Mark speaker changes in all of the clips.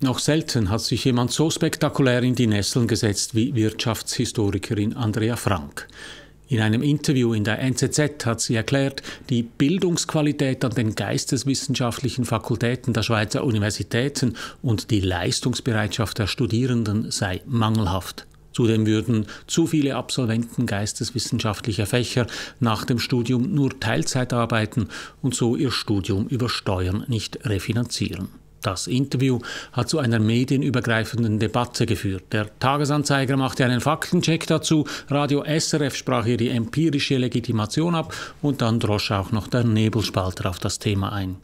Speaker 1: Noch selten hat sich jemand so spektakulär in die Nesseln gesetzt wie Wirtschaftshistorikerin Andrea Frank. In einem Interview in der NZZ hat sie erklärt, die Bildungsqualität an den geisteswissenschaftlichen Fakultäten der Schweizer Universitäten und die Leistungsbereitschaft der Studierenden sei mangelhaft. Zudem würden zu viele Absolventen geisteswissenschaftlicher Fächer nach dem Studium nur Teilzeit arbeiten und so ihr Studium über Steuern nicht refinanzieren. Das Interview hat zu einer medienübergreifenden Debatte geführt. Der Tagesanzeiger machte einen Faktencheck dazu, Radio SRF sprach hier die empirische Legitimation ab und dann drosch auch noch der Nebelspalter auf das Thema ein.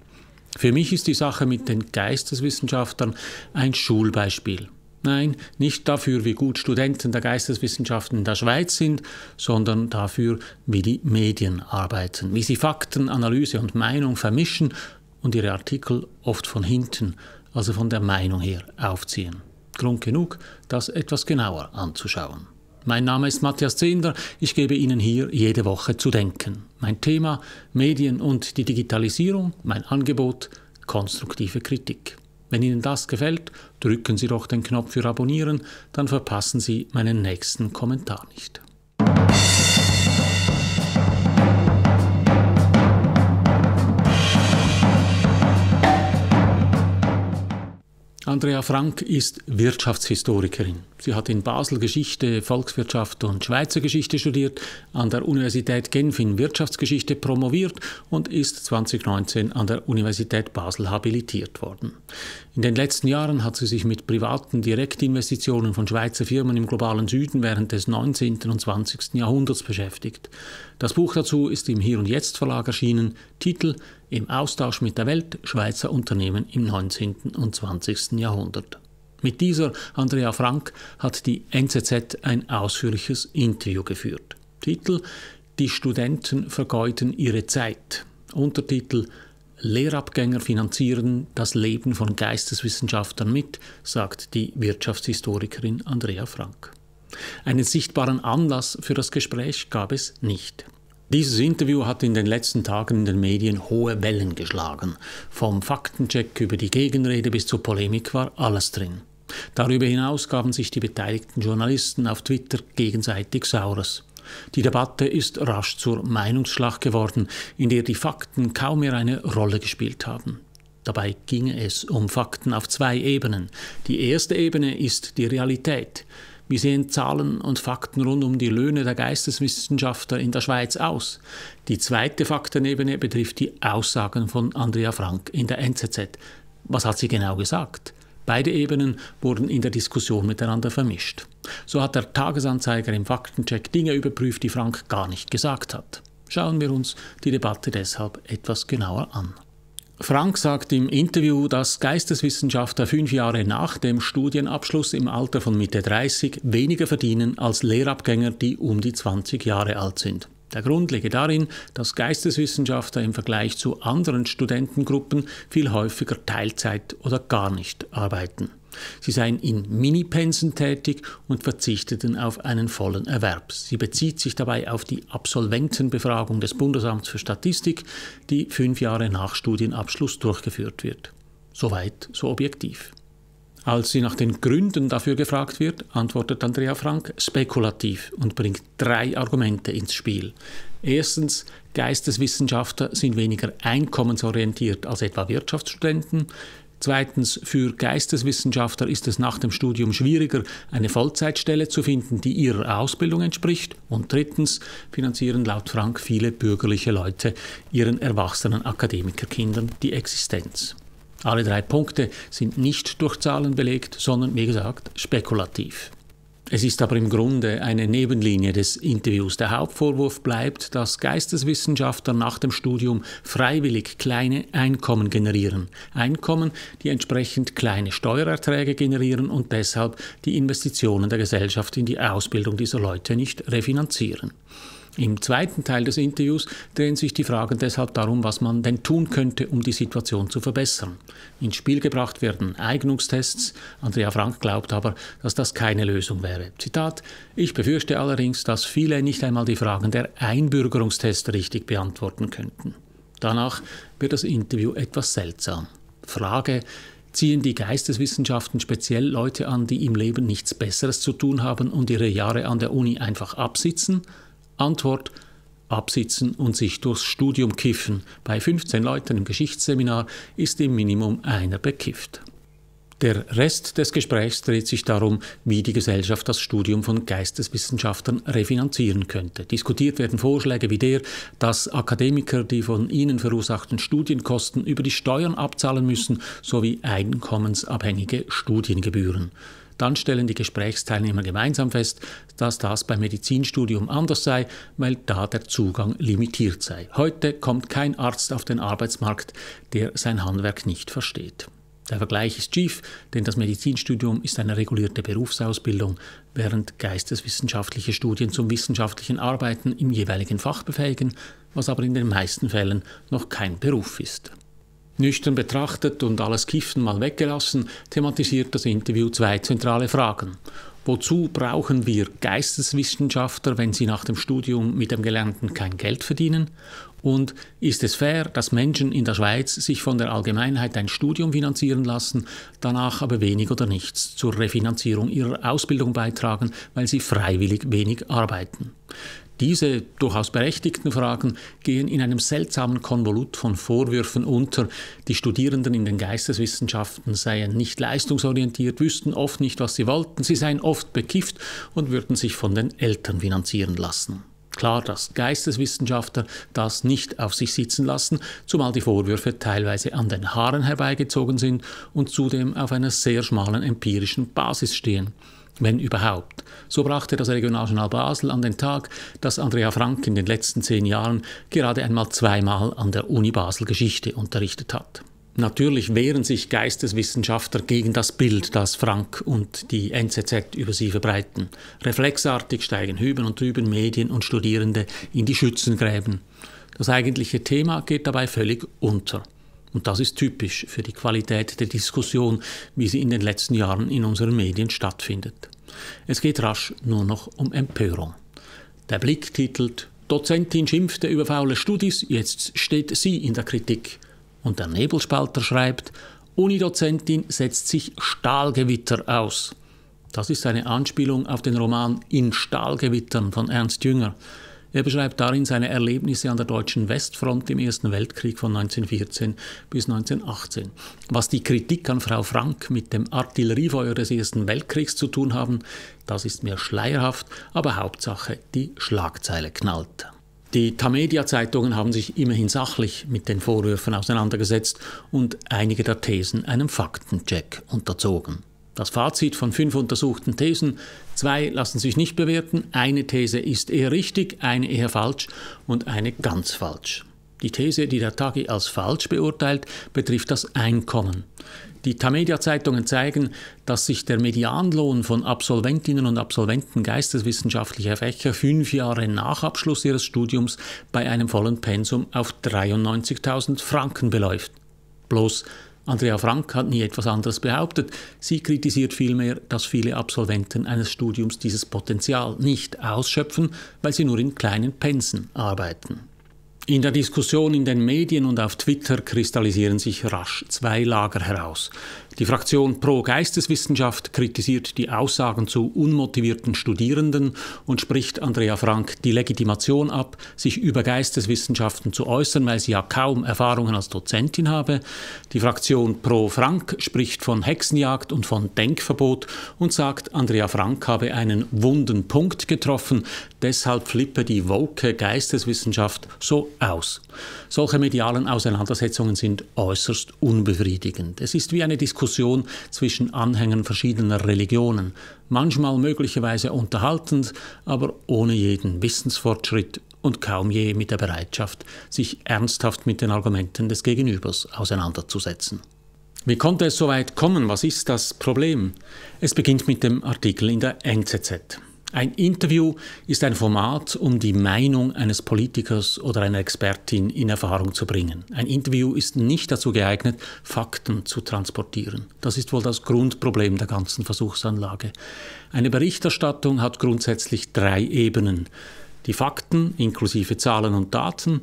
Speaker 1: Für mich ist die Sache mit den Geisteswissenschaftlern ein Schulbeispiel. Nein, nicht dafür, wie gut Studenten der Geisteswissenschaften in der Schweiz sind, sondern dafür, wie die Medien arbeiten, wie sie Fakten, Analyse und Meinung vermischen und ihre Artikel oft von hinten, also von der Meinung her, aufziehen. Grund genug, das etwas genauer anzuschauen. Mein Name ist Matthias Zehnder, ich gebe Ihnen hier jede Woche zu denken. Mein Thema Medien und die Digitalisierung, mein Angebot konstruktive Kritik. Wenn Ihnen das gefällt, drücken Sie doch den Knopf für Abonnieren, dann verpassen Sie meinen nächsten Kommentar nicht. Andrea Frank ist Wirtschaftshistorikerin. Sie hat in Basel Geschichte, Volkswirtschaft und Schweizer Geschichte studiert, an der Universität Genf in Wirtschaftsgeschichte promoviert und ist 2019 an der Universität Basel habilitiert worden. In den letzten Jahren hat sie sich mit privaten Direktinvestitionen von Schweizer Firmen im globalen Süden während des 19. und 20. Jahrhunderts beschäftigt. Das Buch dazu ist im Hier und Jetzt Verlag erschienen, Titel Im Austausch mit der Welt Schweizer Unternehmen im 19. und 20. Jahrhundert. Mit dieser Andrea Frank hat die NZZ ein ausführliches Interview geführt. Titel Die Studenten vergeuden ihre Zeit. Untertitel Lehrabgänger finanzieren das Leben von Geisteswissenschaftlern mit, sagt die Wirtschaftshistorikerin Andrea Frank. Einen sichtbaren Anlass für das Gespräch gab es nicht. Dieses Interview hat in den letzten Tagen in den Medien hohe Wellen geschlagen. Vom Faktencheck über die Gegenrede bis zur Polemik war alles drin. Darüber hinaus gaben sich die beteiligten Journalisten auf Twitter gegenseitig Saures. Die Debatte ist rasch zur Meinungsschlacht geworden, in der die Fakten kaum mehr eine Rolle gespielt haben. Dabei ging es um Fakten auf zwei Ebenen. Die erste Ebene ist die Realität. Wie sehen Zahlen und Fakten rund um die Löhne der Geisteswissenschaftler in der Schweiz aus? Die zweite Faktenebene betrifft die Aussagen von Andrea Frank in der NZZ. Was hat sie genau gesagt? Beide Ebenen wurden in der Diskussion miteinander vermischt. So hat der Tagesanzeiger im Faktencheck Dinge überprüft, die Frank gar nicht gesagt hat. Schauen wir uns die Debatte deshalb etwas genauer an. Frank sagt im Interview, dass Geisteswissenschaftler fünf Jahre nach dem Studienabschluss im Alter von Mitte 30 weniger verdienen als Lehrabgänger, die um die 20 Jahre alt sind. Der Grund liege darin, dass Geisteswissenschaftler im Vergleich zu anderen Studentengruppen viel häufiger Teilzeit oder gar nicht arbeiten. Sie seien in Minipensen tätig und verzichteten auf einen vollen Erwerb. Sie bezieht sich dabei auf die Absolventenbefragung des Bundesamts für Statistik, die fünf Jahre nach Studienabschluss durchgeführt wird. Soweit so objektiv. Als sie nach den Gründen dafür gefragt wird, antwortet Andrea Frank spekulativ und bringt drei Argumente ins Spiel. Erstens, Geisteswissenschaftler sind weniger einkommensorientiert als etwa Wirtschaftsstudenten. Zweitens, für Geisteswissenschaftler ist es nach dem Studium schwieriger, eine Vollzeitstelle zu finden, die ihrer Ausbildung entspricht. Und drittens, finanzieren laut Frank viele bürgerliche Leute ihren erwachsenen Akademikerkindern die Existenz. Alle drei Punkte sind nicht durch Zahlen belegt, sondern wie gesagt spekulativ. Es ist aber im Grunde eine Nebenlinie des Interviews. Der Hauptvorwurf bleibt, dass Geisteswissenschaftler nach dem Studium freiwillig kleine Einkommen generieren. Einkommen, die entsprechend kleine Steuererträge generieren und deshalb die Investitionen der Gesellschaft in die Ausbildung dieser Leute nicht refinanzieren. Im zweiten Teil des Interviews drehen sich die Fragen deshalb darum, was man denn tun könnte, um die Situation zu verbessern. Ins Spiel gebracht werden Eignungstests. Andrea Frank glaubt aber, dass das keine Lösung wäre. Zitat: Ich befürchte allerdings, dass viele nicht einmal die Fragen der Einbürgerungstests richtig beantworten könnten. Danach wird das Interview etwas seltsam. Frage: ziehen die Geisteswissenschaften speziell Leute an, die im Leben nichts Besseres zu tun haben und ihre Jahre an der Uni einfach absitzen? Antwort absitzen und sich durchs Studium kiffen. Bei 15 Leuten im Geschichtsseminar ist im Minimum einer bekifft. Der Rest des Gesprächs dreht sich darum, wie die Gesellschaft das Studium von Geisteswissenschaftlern refinanzieren könnte. Diskutiert werden Vorschläge wie der, dass Akademiker die von ihnen verursachten Studienkosten über die Steuern abzahlen müssen, sowie einkommensabhängige Studiengebühren. Dann stellen die Gesprächsteilnehmer gemeinsam fest, dass das beim Medizinstudium anders sei, weil da der Zugang limitiert sei. Heute kommt kein Arzt auf den Arbeitsmarkt, der sein Handwerk nicht versteht. Der Vergleich ist schief, denn das Medizinstudium ist eine regulierte Berufsausbildung, während geisteswissenschaftliche Studien zum wissenschaftlichen Arbeiten im jeweiligen Fach befähigen, was aber in den meisten Fällen noch kein Beruf ist. Nüchtern betrachtet und alles Kiffen mal weggelassen, thematisiert das Interview zwei zentrale Fragen. Wozu brauchen wir Geisteswissenschaftler, wenn sie nach dem Studium mit dem Gelernten kein Geld verdienen? Und ist es fair, dass Menschen in der Schweiz sich von der Allgemeinheit ein Studium finanzieren lassen, danach aber wenig oder nichts zur Refinanzierung ihrer Ausbildung beitragen, weil sie freiwillig wenig arbeiten? Diese durchaus berechtigten Fragen gehen in einem seltsamen Konvolut von Vorwürfen unter, die Studierenden in den Geisteswissenschaften seien nicht leistungsorientiert, wüssten oft nicht, was sie wollten, sie seien oft bekifft und würden sich von den Eltern finanzieren lassen. Klar, dass Geisteswissenschaftler das nicht auf sich sitzen lassen, zumal die Vorwürfe teilweise an den Haaren herbeigezogen sind und zudem auf einer sehr schmalen empirischen Basis stehen wenn überhaupt. So brachte das Regionaljournal Basel an den Tag, dass Andrea Frank in den letzten zehn Jahren gerade einmal zweimal an der Uni Basel Geschichte unterrichtet hat. Natürlich wehren sich Geisteswissenschaftler gegen das Bild, das Frank und die NZZ über sie verbreiten. Reflexartig steigen hüben und drüben Medien und Studierende in die Schützengräben. Das eigentliche Thema geht dabei völlig unter. Und das ist typisch für die Qualität der Diskussion, wie sie in den letzten Jahren in unseren Medien stattfindet. Es geht rasch nur noch um Empörung. Der Blick titelt Dozentin schimpfte über faule Studis, jetzt steht sie in der Kritik. Und der Nebelspalter schreibt, Unidozentin setzt sich Stahlgewitter aus. Das ist eine Anspielung auf den Roman In Stahlgewittern von Ernst Jünger. Er beschreibt darin seine Erlebnisse an der deutschen Westfront im Ersten Weltkrieg von 1914 bis 1918. Was die Kritik an Frau Frank mit dem Artilleriefeuer des Ersten Weltkriegs zu tun haben, das ist mir schleierhaft, aber Hauptsache die Schlagzeile knallt. Die Tamedia-Zeitungen haben sich immerhin sachlich mit den Vorwürfen auseinandergesetzt und einige der Thesen einem Faktencheck unterzogen. Das Fazit von fünf untersuchten Thesen, zwei lassen sich nicht bewerten, eine These ist eher richtig, eine eher falsch und eine ganz falsch. Die These, die der Tagi als falsch beurteilt, betrifft das Einkommen. Die Tamedia-Zeitungen zeigen, dass sich der Medianlohn von Absolventinnen und Absolventen geisteswissenschaftlicher Fächer fünf Jahre nach Abschluss ihres Studiums bei einem vollen Pensum auf 93.000 Franken beläuft. Bloß Andrea Frank hat nie etwas anderes behauptet. Sie kritisiert vielmehr, dass viele Absolventen eines Studiums dieses Potenzial nicht ausschöpfen, weil sie nur in kleinen Pensen arbeiten. In der Diskussion in den Medien und auf Twitter kristallisieren sich rasch zwei Lager heraus. Die Fraktion Pro Geisteswissenschaft kritisiert die Aussagen zu unmotivierten Studierenden und spricht Andrea Frank die Legitimation ab, sich über Geisteswissenschaften zu äußern, weil sie ja kaum Erfahrungen als Dozentin habe. Die Fraktion Pro Frank spricht von Hexenjagd und von Denkverbot und sagt, Andrea Frank habe einen wunden Punkt getroffen, deshalb flippe die woke Geisteswissenschaft so aus. Solche medialen Auseinandersetzungen sind äußerst unbefriedigend. Es ist wie eine Diskussion Diskussion zwischen Anhängern verschiedener Religionen, manchmal möglicherweise unterhaltend, aber ohne jeden Wissensfortschritt und kaum je mit der Bereitschaft, sich ernsthaft mit den Argumenten des Gegenübers auseinanderzusetzen. Wie konnte es so weit kommen? Was ist das Problem? Es beginnt mit dem Artikel in der NZZ. Ein Interview ist ein Format, um die Meinung eines Politikers oder einer Expertin in Erfahrung zu bringen. Ein Interview ist nicht dazu geeignet, Fakten zu transportieren. Das ist wohl das Grundproblem der ganzen Versuchsanlage. Eine Berichterstattung hat grundsätzlich drei Ebenen. Die Fakten inklusive Zahlen und Daten,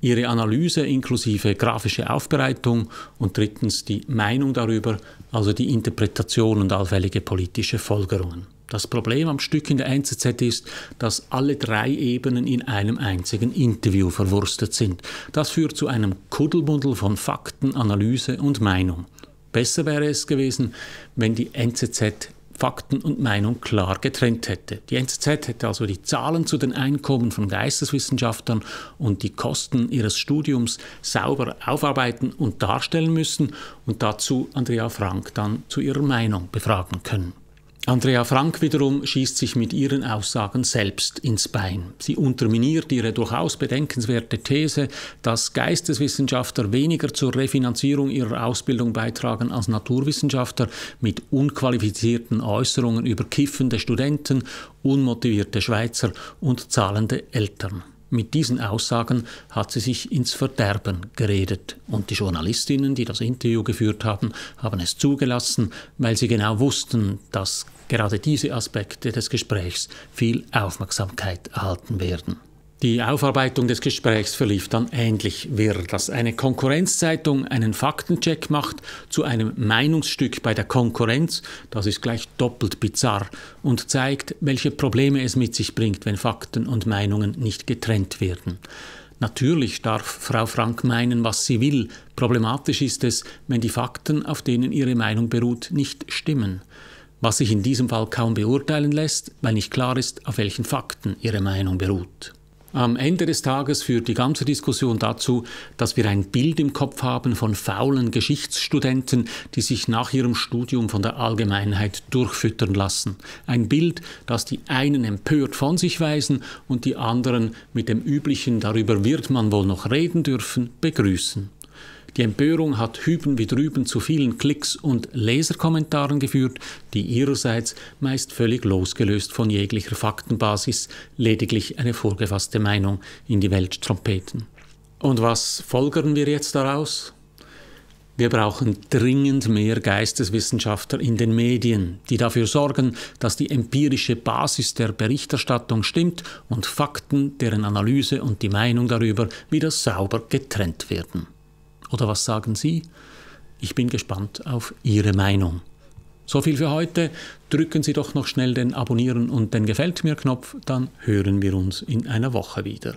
Speaker 1: ihre Analyse inklusive grafische Aufbereitung und drittens die Meinung darüber, also die Interpretation und allfällige politische Folgerungen. Das Problem am Stück in der NZZ ist, dass alle drei Ebenen in einem einzigen Interview verwurstet sind. Das führt zu einem Kuddelbundel von Fakten, Analyse und Meinung. Besser wäre es gewesen, wenn die NZZ Fakten und Meinung klar getrennt hätte. Die NZZ hätte also die Zahlen zu den Einkommen von Geisteswissenschaftlern und die Kosten ihres Studiums sauber aufarbeiten und darstellen müssen und dazu Andrea Frank dann zu ihrer Meinung befragen können. Andrea Frank wiederum schießt sich mit ihren Aussagen selbst ins Bein. Sie unterminiert ihre durchaus bedenkenswerte These, dass Geisteswissenschaftler weniger zur Refinanzierung ihrer Ausbildung beitragen als Naturwissenschaftler mit unqualifizierten Äußerungen über kiffende Studenten, unmotivierte Schweizer und zahlende Eltern. Mit diesen Aussagen hat sie sich ins Verderben geredet. Und die Journalistinnen, die das Interview geführt haben, haben es zugelassen, weil sie genau wussten, dass gerade diese Aspekte des Gesprächs viel Aufmerksamkeit erhalten werden. Die Aufarbeitung des Gesprächs verlief dann ähnlich wirr, dass eine Konkurrenzzeitung einen Faktencheck macht zu einem Meinungsstück bei der Konkurrenz, das ist gleich doppelt bizarr und zeigt, welche Probleme es mit sich bringt, wenn Fakten und Meinungen nicht getrennt werden. Natürlich darf Frau Frank meinen, was sie will. Problematisch ist es, wenn die Fakten, auf denen ihre Meinung beruht, nicht stimmen. Was sich in diesem Fall kaum beurteilen lässt, weil nicht klar ist, auf welchen Fakten ihre Meinung beruht am Ende des Tages führt die ganze Diskussion dazu, dass wir ein Bild im Kopf haben von faulen Geschichtsstudenten, die sich nach ihrem Studium von der Allgemeinheit durchfüttern lassen. Ein Bild, das die einen empört von sich weisen und die anderen mit dem üblichen darüber wird man wohl noch reden dürfen begrüßen. Die Empörung hat hüben wie drüben zu vielen Klicks und Leserkommentaren geführt, die ihrerseits meist völlig losgelöst von jeglicher Faktenbasis lediglich eine vorgefasste Meinung in die Welt trompeten. Und was folgern wir jetzt daraus? Wir brauchen dringend mehr Geisteswissenschaftler in den Medien, die dafür sorgen, dass die empirische Basis der Berichterstattung stimmt und Fakten, deren Analyse und die Meinung darüber wieder sauber getrennt werden. Oder was sagen Sie? Ich bin gespannt auf Ihre Meinung. So viel für heute. Drücken Sie doch noch schnell den Abonnieren und den Gefällt mir Knopf, dann hören wir uns in einer Woche wieder.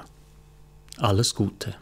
Speaker 1: Alles Gute.